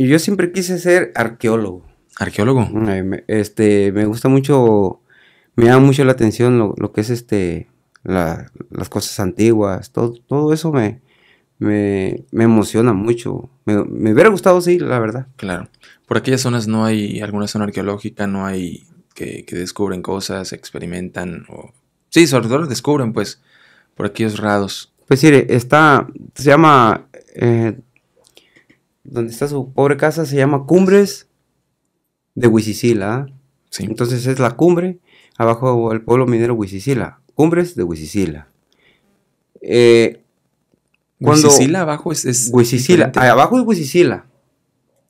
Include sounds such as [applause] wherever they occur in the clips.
Y yo siempre quise ser arqueólogo. ¿Arqueólogo? Este, me gusta mucho, me llama mucho la atención lo, que es este, las cosas antiguas, todo, todo eso me, me, emociona mucho. Me, hubiera gustado, sí, la verdad. Claro. Por aquellas zonas no hay alguna zona arqueológica, no hay que, que descubren cosas, experimentan. Sí, sobre todo descubren, pues, por aquellos rados. Pues sí, está, se llama eh, donde está su pobre casa se llama Cumbres de Huisicila. ¿ah? Sí. Entonces es la cumbre, abajo del pueblo minero Huisicila. Cumbres de Huisicila. Eh, abajo es... es abajo es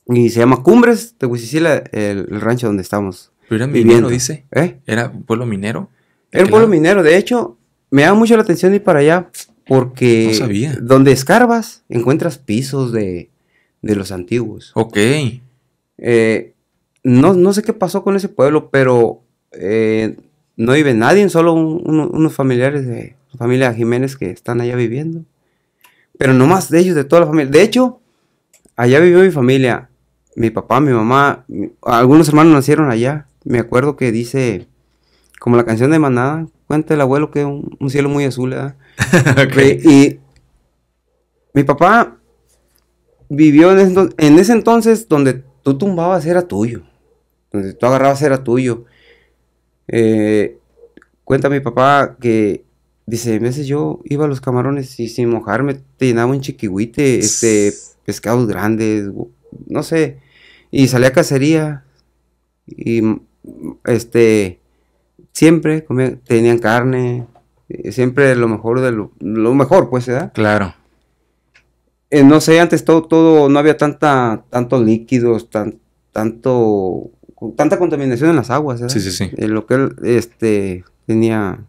Y se llama Cumbres de Huisicila, el, rancho donde estamos. Pero era minero, dice. ¿Eh? Era pueblo minero. Era un pueblo minero. De hecho, me da mucho la atención ir para allá porque sabía. donde escarbas encuentras pisos de, de los antiguos. Ok. Eh, no, sé qué pasó con ese pueblo, pero eh, no vive nadie, solo unos familiares de la familia Jiménez que están allá viviendo. Pero no más de ellos, de toda la familia. De hecho, allá vivió mi familia, mi papá, mi mamá, algunos hermanos nacieron allá. Me acuerdo que dice, como la canción de Manada, cuenta el abuelo que un, cielo muy azul, [laughs] Y mi papá vivió en ese, entonces donde tú tumbabas era tuyo, donde tú agarrabas era tuyo. Eh, cuenta mi papá que dice, meses yo iba a los camarones y sin mojarme te llenaba un chiquihuite, este, [sniffs] pescados grandes, no sé, y salía a cacería y mm, este siempre tenían carne, eh, siempre lo mejor de lo, mejor pues ¿verdad? Claro. Eh, no sé, antes todo, todo, no había tanta, tantos líquidos, tan, tanto, tanta contaminación en las aguas, ¿verdad? Sí, sí, sí. Eh, lo que él, este, tenía,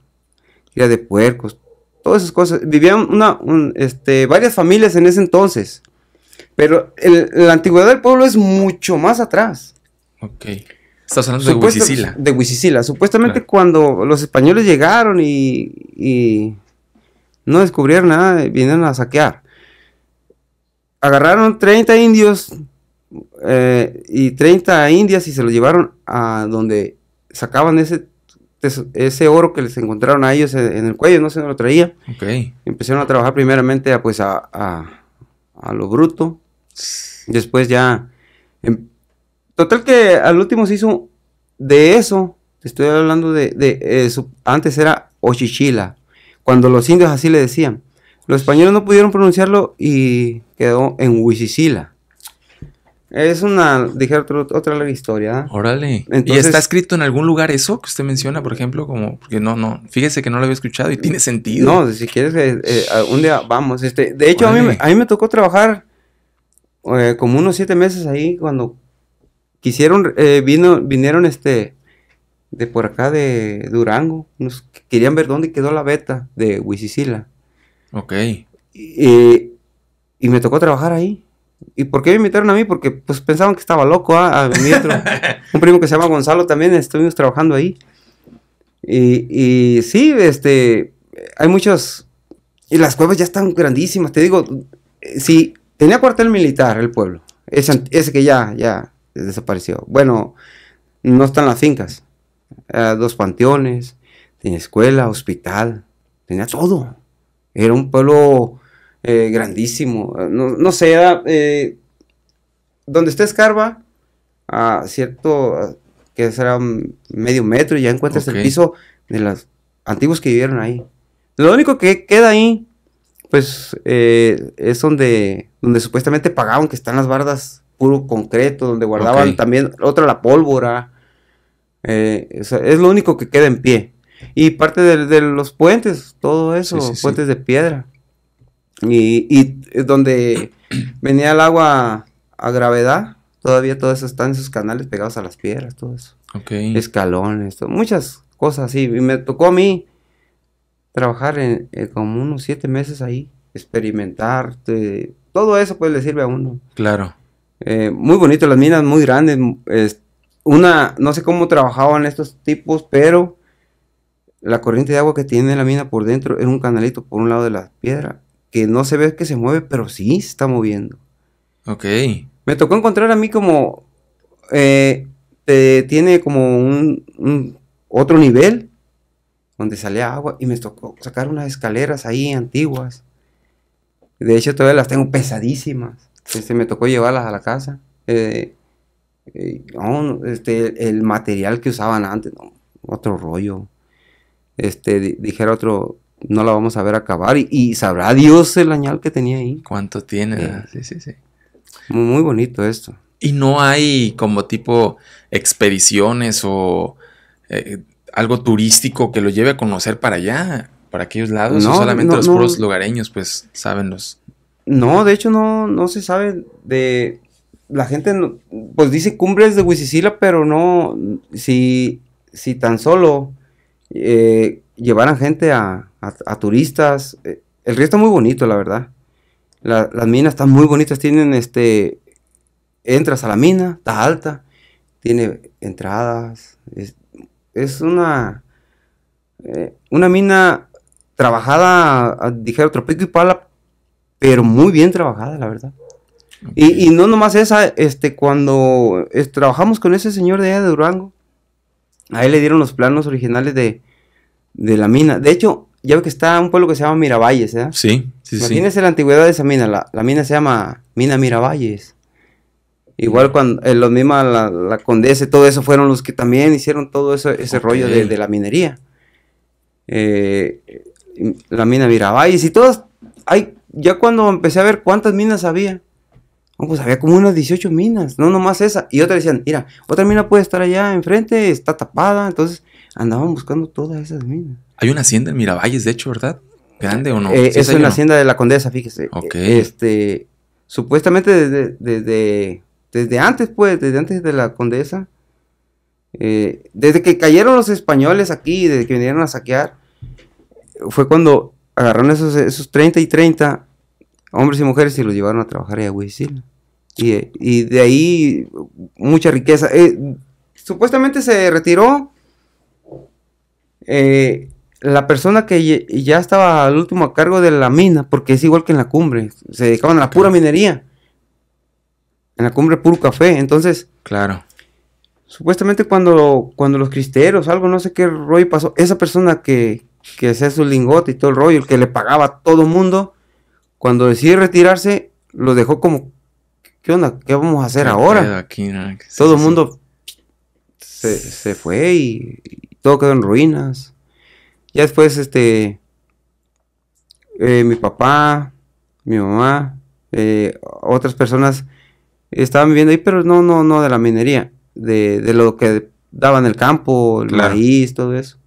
era de puercos, todas esas cosas. Vivían una, este, varias familias en ese entonces, pero la antigüedad del pueblo es mucho más atrás. Ok. Estás hablando de Huisicila. De Huisicila. Supuestamente cuando los españoles llegaron y, y no descubrieron nada, vinieron a saquear agarraron 30 indios eh, y 30 indias y se los llevaron a donde sacaban ese, ese oro que les encontraron a ellos en, el cuello, no se lo traía. Empezaron a trabajar primeramente pues, a, pues a, lo bruto. Después ya... Em, total que al último se hizo de eso. estoy hablando de... de eh, antes era Ochichila. Cuando los indios así le decían. Los españoles no pudieron pronunciarlo y quedó en Huisicila. Es una, dije otra larga historia. Órale. ¿Y está escrito en algún lugar eso que usted menciona, por ejemplo? Como, porque no, no, fíjese que no lo había escuchado y tiene sentido. No, si quieres, eh, eh un día vamos. Este, de hecho, a mí, a me tocó trabajar eh, como unos siete meses ahí cuando quisieron, eh, vino, vinieron este, de por acá de Durango. querían ver dónde quedó la beta de Huisicila. Ok. Y, me tocó trabajar ahí. ¿Y por qué me invitaron a mí? Porque pues pensaban que estaba loco ¿ah? a [laughs] un primo que se llama Gonzalo también, estuvimos trabajando ahí. Y, sí, este, hay muchos... Y las cuevas ya están grandísimas, te digo, si tenía cuartel militar el pueblo, ese, que ya, ya desapareció. Bueno, no están las fincas, dos panteones, tenía escuela, hospital, tenía todo. Era un pueblo eh, grandísimo. No, sé, eh, donde está escarba, a cierto, que será medio metro, y ya encuentras el piso de los antiguos que vivieron ahí. Lo único que queda ahí, pues, eh, es donde, donde supuestamente pagaban, que están las bardas puro concreto, donde guardaban también otra la pólvora. es lo único que queda en pie. Y parte de, los puentes, todo eso, puentes de piedra. Y, es donde [clears throat] venía el agua a gravedad, todavía todo eso está en sus canales pegados a las piedras, todo eso. Escalones, muchas cosas así. Y me tocó a mí trabajar en, eh, como unos siete meses ahí, experimentar, todo eso pues le sirve a uno. Claro. Eh, muy bonito, las minas muy grandes. una, no sé cómo trabajaban estos tipos, pero la corriente de agua que tiene la mina por dentro es un canalito por un lado de la piedra que no se ve que se mueve, pero sí se está moviendo. Ok. Me tocó encontrar a mí como... Eh, tiene como un, otro nivel donde salía agua y me tocó sacar unas escaleras ahí antiguas. De hecho, todavía las tengo pesadísimas. Se este, me tocó llevarlas a la casa. Eh, eh no, este, el material que usaban antes, no, otro rollo este, dijera otro, no la vamos a ver acabar. Y, sabrá Dios el añal que tenía ahí. ¿Cuánto tiene? sí, ah, sí, sí. Muy, bonito esto. Y no hay como tipo expediciones o eh, algo turístico que lo lleve a conocer para allá, para aquellos lados, no, o solamente los puros lugareños, pues saben los. No, de hecho no, no se sabe de. La gente, pues dice cumbres de Huisicila, pero no. Si, si tan solo eh, llevaran gente a, a, turistas. Eh, el río está muy bonito, la verdad. las minas están muy bonitas, tienen este... Entras a la mina, está alta, tiene entradas, es, una... Eh, una mina trabajada, a, dijeron, y pala, pero muy bien trabajada, la verdad. Y, no nomás esa, este, cuando trabajamos con ese señor de de Durango, a él le dieron los planos originales de, la mina. De hecho, ya ve que está un pueblo que se llama Miravalles, ¿eh? Sí, sí, Imagínese la antigüedad de esa mina. La, mina se llama Mina Miravalles. Igual mm. cuando eh, los mismos, la, condesa y todo eso fueron los que también hicieron todo eso, ese rollo de, la minería. Eh, la mina Miravalles y todas. Hay, ya cuando empecé a ver cuántas minas había, pues, había como unas 18 minas, no nomás esa. Y otra decían, mira, otra mina puede estar allá enfrente, está tapada. Entonces andaban buscando todas esas minas. Hay una hacienda en Miravalles, de hecho, ¿verdad? ¿Grande o no? Eh, es una hacienda de la condesa, fíjese. E, este, supuestamente desde, desde, antes, pues, desde antes de la condesa, eh, desde que cayeron los españoles aquí, desde que vinieron a saquear, fue cuando agarraron esos, esos 30 y 30 hombres y mujeres y los llevaron a trabajar a Huizil. Y, de ahí mucha riqueza. Eh, supuestamente se retiró eh, la persona que ya estaba al último a cargo de la mina, porque es igual que en la cumbre, se dedicaban a la pura minería. En la cumbre puro café, entonces... Claro. Supuestamente cuando, cuando los cristeros, algo, no sé qué rollo pasó, esa persona que, que hacía su lingote y todo el rollo, el que le pagaba a todo mundo, cuando decide retirarse, lo dejó como, ¿qué onda? ¿Qué vamos a hacer ahora? todo el mundo se, fue y, todo quedó en ruinas. Ya después, este, eh, mi papá, mi mamá, eh, otras personas estaban viviendo ahí, pero no, no, no de la minería, de, lo que daban el campo, el todo eso.